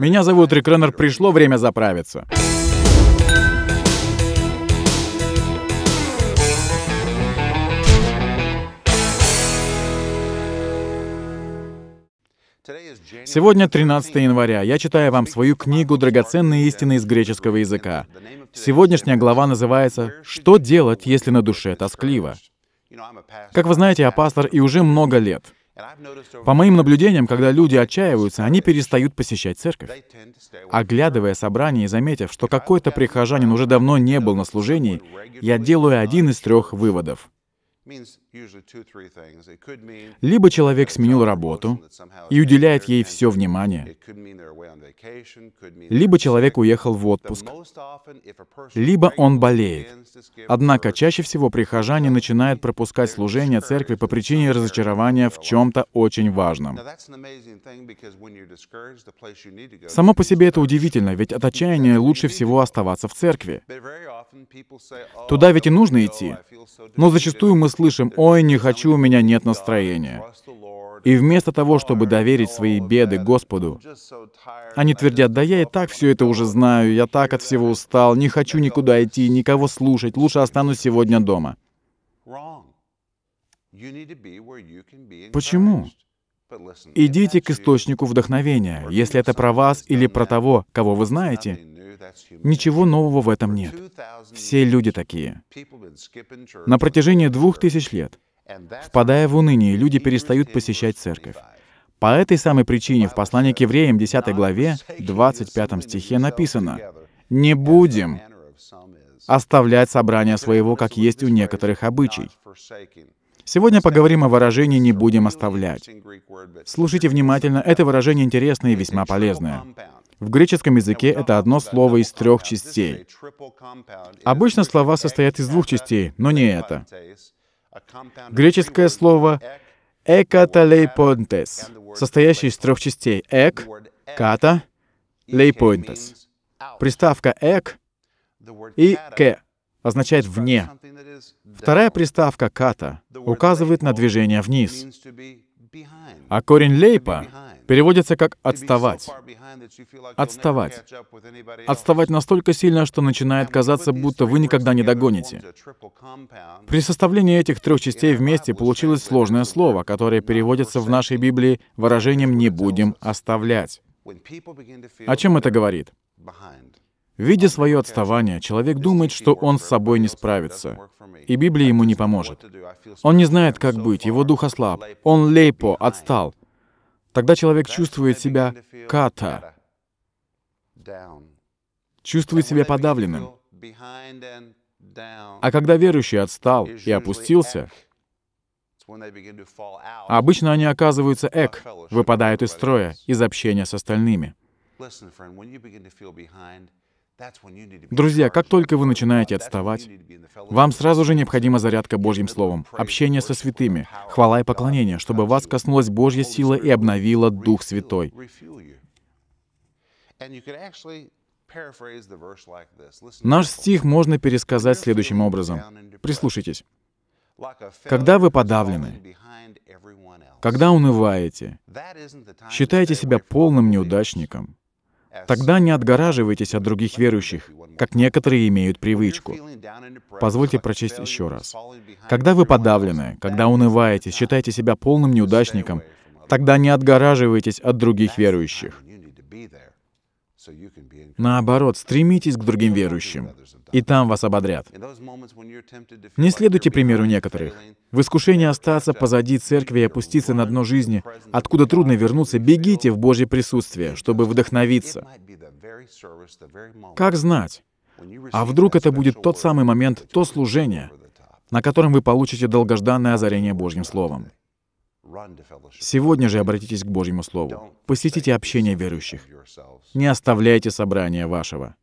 Меня зовут Рик Реннер, пришло время заправиться. Сегодня 13 января. Я читаю вам свою книгу «Драгоценные истины из греческого языка». Сегодняшняя глава называется «Что делать, если на душе тоскливо?». Как вы знаете, я пастор и уже много лет — по моим наблюдениям, когда люди отчаиваются, они перестают посещать церковь. Оглядывая собрание и заметив, что какой-то прихожанин уже давно не был на служении, я делаю один из трех выводов — либо человек сменил работу и уделяет ей все внимание. Либо человек уехал в отпуск. Либо он болеет. Однако чаще всего прихожане начинают пропускать служение церкви по причине разочарования в чем-то очень важном. Само по себе это удивительно, ведь от отчаяния лучше всего оставаться в церкви. Туда oh, ведь и нужно идти. Но зачастую мы слышим «Ой, не хочу, у меня нет настроения». И вместо того, чтобы доверить свои беды Господу, они твердят, «Да я и так все это уже знаю, я так от всего устал, не хочу никуда идти, никого слушать, лучше останусь сегодня дома». Почему? Идите к источнику вдохновения, если это про вас или про того, кого вы знаете. Ничего нового в этом нет. Все люди такие. На протяжении двух тысяч лет, впадая в уныние, люди перестают посещать церковь. По этой самой причине в послании к евреям 10 главе 25 стихе написано «Не будем оставлять собрание своего, как есть у некоторых обычай». Сегодня поговорим о выражении «не будем оставлять». Слушайте внимательно, это выражение интересное и весьма полезное. В греческом языке это одно слово из трех частей. Обычно слова состоят из двух частей, но не это. Греческое слово «экаталейпонтес», состоящее из трех частей «эк», «ката», «лейпонтес». Приставка «эк» и «к» означает «вне». Вторая приставка «ката» указывает на движение вниз. А корень лейпа переводится как «отставать». Отставать. Отставать настолько сильно, что начинает казаться, будто вы никогда не догоните. При составлении этих трех частей вместе получилось сложное слово, которое переводится в нашей Библии выражением «не будем оставлять». О чем это говорит? Видя свое отставание, человек думает, что он с собой не справится, и Библия ему не поможет. Он не знает, как быть, его дух ослаб, он лейпо, отстал. Тогда человек чувствует себя ката, чувствует себя подавленным. А когда верующий отстал и опустился, обычно они оказываются эк, выпадают из строя, из общения с остальными. Друзья, как только вы начинаете отставать, вам сразу же необходима зарядка Божьим Словом, общение со святыми, хвала и поклонение, чтобы вас коснулась Божья сила и обновила Дух Святой. Наш стих можно пересказать следующим образом. Прислушайтесь. Когда вы подавлены, когда унываете, считаете себя полным неудачником, Тогда не отгораживайтесь от других верующих, как некоторые имеют привычку. Позвольте прочесть еще раз. Когда вы подавлены, когда унываете, считаете себя полным неудачником, тогда не отгораживайтесь от других верующих. Наоборот, стремитесь к другим верующим, и там вас ободрят. Не следуйте примеру некоторых. В искушении остаться позади церкви и опуститься на дно жизни, откуда трудно вернуться, бегите в Божье присутствие, чтобы вдохновиться. Как знать? А вдруг это будет тот самый момент, то служение, на котором вы получите долгожданное озарение Божьим Словом? Сегодня же обратитесь к Божьему Слову. Посетите общение верующих. Не оставляйте собрания вашего.